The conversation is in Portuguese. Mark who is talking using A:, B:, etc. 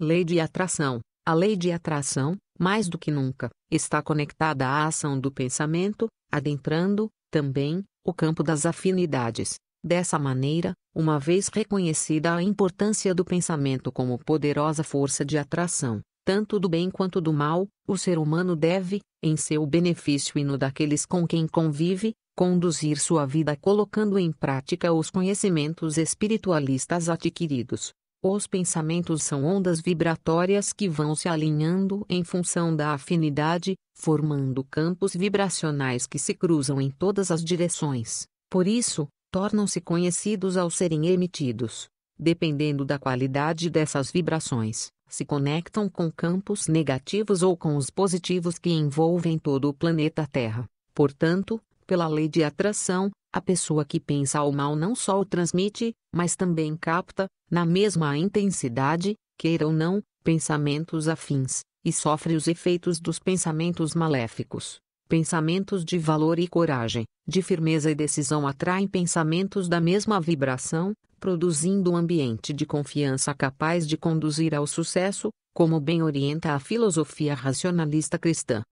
A: Lei de atração. A lei de atração, mais do que nunca, está conectada à ação do pensamento, adentrando, também, o campo das afinidades. Dessa maneira, uma vez reconhecida a importância do pensamento como poderosa força de atração, tanto do bem quanto do mal, o ser humano deve, em seu benefício e no daqueles com quem convive, conduzir sua vida colocando em prática os conhecimentos espiritualistas adquiridos. Os pensamentos são ondas vibratórias que vão se alinhando em função da afinidade, formando campos vibracionais que se cruzam em todas as direções. Por isso, tornam-se conhecidos ao serem emitidos. Dependendo da qualidade dessas vibrações, se conectam com campos negativos ou com os positivos que envolvem todo o planeta Terra. Portanto, pela lei de atração, a pessoa que pensa o mal não só o transmite, mas também capta, na mesma intensidade, queira ou não, pensamentos afins, e sofre os efeitos dos pensamentos maléficos. Pensamentos de valor e coragem, de firmeza e decisão atraem pensamentos da mesma vibração, produzindo um ambiente de confiança capaz de conduzir ao sucesso, como bem orienta a filosofia racionalista cristã.